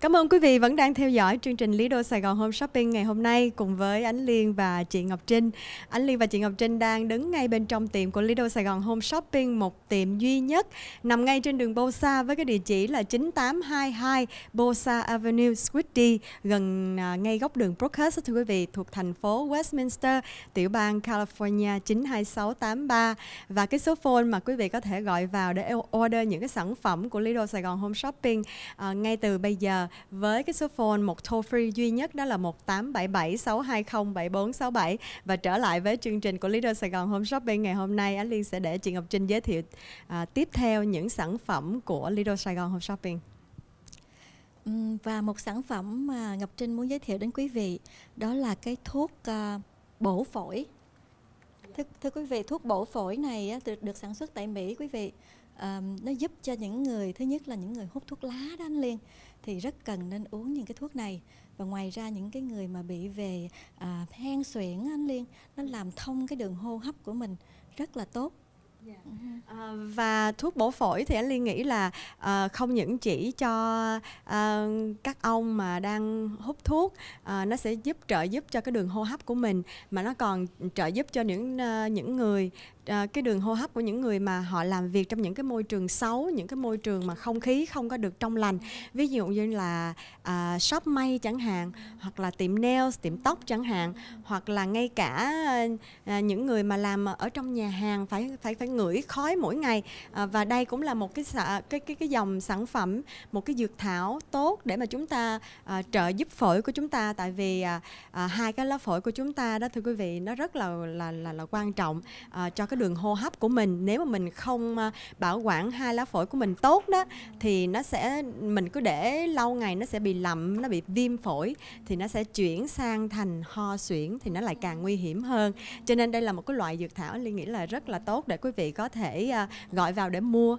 Cảm ơn quý vị vẫn đang theo dõi chương trình Lý Đô Sài Gòn Home Shopping ngày hôm nay cùng với Ánh Liên và chị Ngọc Trinh. Ánh Liên và chị Ngọc Trinh đang đứng ngay bên trong tiệm của Lý Đô Sài Gòn Home Shopping, một tiệm duy nhất nằm ngay trên đường Bosa với cái địa chỉ là 9822 Bosa Avenue, Sweetie, gần à, ngay góc đường Brookhurst thưa quý vị, thuộc thành phố Westminster, tiểu bang California 92683 và cái số phone mà quý vị có thể gọi vào để order những cái sản phẩm của Lido Sài Gòn Home Shopping uh, ngay từ bây giờ với cái số phone một toll free duy nhất đó là 1877-620-7467 và trở lại với chương trình của Leader Sài Gòn Home Shopping ngày hôm nay Ánh Liên sẽ để chị Ngọc Trinh giới thiệu à, tiếp theo những sản phẩm của Leader Sài Gòn Home Shopping và một sản phẩm mà Ngọc Trinh muốn giới thiệu đến quý vị đó là cái thuốc uh, bổ phổi thưa, thưa quý vị thuốc bổ phổi này được, được sản xuất tại Mỹ quý vị um, nó giúp cho những người thứ nhất là những người hút thuốc lá đó anh liên thì rất cần nên uống những cái thuốc này và ngoài ra những cái người mà bị về à, hen suyễn anh liên nó làm thông cái đường hô hấp của mình rất là tốt Dạ. Ừ. Ờ, và thuốc bổ phổi thì anh liên nghĩ là à, không những chỉ cho à, các ông mà đang hút thuốc à, nó sẽ giúp trợ giúp cho cái đường hô hấp của mình mà nó còn trợ giúp cho những à, những người à, cái đường hô hấp của những người mà họ làm việc trong những cái môi trường xấu những cái môi trường mà không khí không có được trong lành dạ. ví dụ như là à, shop may chẳng hạn dạ. hoặc là tiệm nails tiệm tóc chẳng hạn hoặc là ngay cả à, những người mà làm ở trong nhà hàng phải phải phải ngửi khói mỗi ngày à, và đây cũng là một cái cái cái cái dòng sản phẩm một cái dược thảo tốt để mà chúng ta à, trợ giúp phổi của chúng ta tại vì à, à, hai cái lá phổi của chúng ta đó thưa quý vị nó rất là là là, là quan trọng à, cho cái đường hô hấp của mình nếu mà mình không à, bảo quản hai lá phổi của mình tốt đó thì nó sẽ mình cứ để lâu ngày nó sẽ bị lậm nó bị viêm phổi thì nó sẽ chuyển sang thành ho suyễn thì nó lại càng nguy hiểm hơn cho nên đây là một cái loại dược thảo ly nghĩ là rất là tốt để quý vị có thể à, gọi vào để mua